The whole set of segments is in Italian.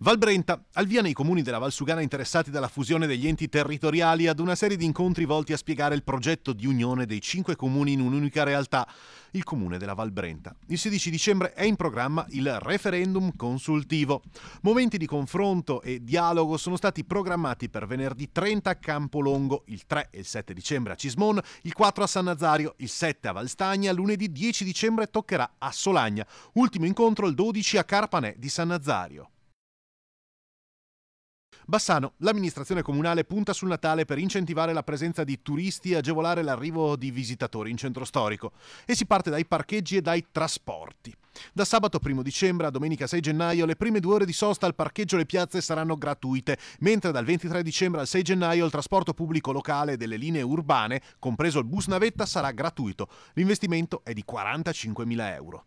Valbrenta, al via nei comuni della Valsugana interessati dalla fusione degli enti territoriali ad una serie di incontri volti a spiegare il progetto di unione dei cinque comuni in un'unica realtà, il comune della Val Brenta. Il 16 dicembre è in programma il referendum consultivo. Momenti di confronto e dialogo sono stati programmati per venerdì 30 a Campolongo, il 3 e il 7 dicembre a Cismon, il 4 a San Nazario, il 7 a Valstagna, lunedì 10 dicembre toccherà a Solagna, ultimo incontro il 12 a Carpanè di San Nazario. Bassano, l'amministrazione comunale punta sul Natale per incentivare la presenza di turisti e agevolare l'arrivo di visitatori in centro storico e si parte dai parcheggi e dai trasporti. Da sabato 1 dicembre a domenica 6 gennaio le prime due ore di sosta al parcheggio e le piazze saranno gratuite, mentre dal 23 dicembre al 6 gennaio il trasporto pubblico locale delle linee urbane, compreso il bus navetta, sarà gratuito. L'investimento è di 45.000 euro.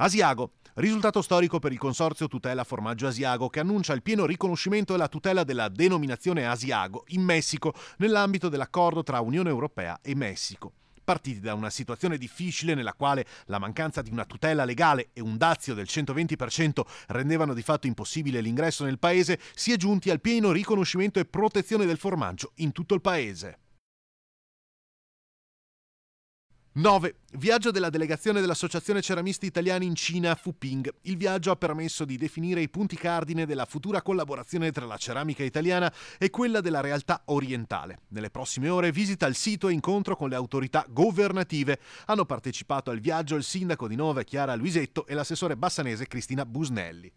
Asiago. Risultato storico per il Consorzio Tutela Formaggio Asiago che annuncia il pieno riconoscimento e la tutela della denominazione Asiago in Messico nell'ambito dell'accordo tra Unione Europea e Messico partiti da una situazione difficile nella quale la mancanza di una tutela legale e un dazio del 120% rendevano di fatto impossibile l'ingresso nel paese, si è giunti al pieno riconoscimento e protezione del formaggio in tutto il paese. 9. Viaggio della delegazione dell'Associazione Ceramisti Italiani in Cina a Fuping. Il viaggio ha permesso di definire i punti cardine della futura collaborazione tra la ceramica italiana e quella della realtà orientale. Nelle prossime ore visita il sito e incontro con le autorità governative. Hanno partecipato al viaggio il sindaco di Nove Chiara Luisetto e l'assessore bassanese Cristina Busnelli.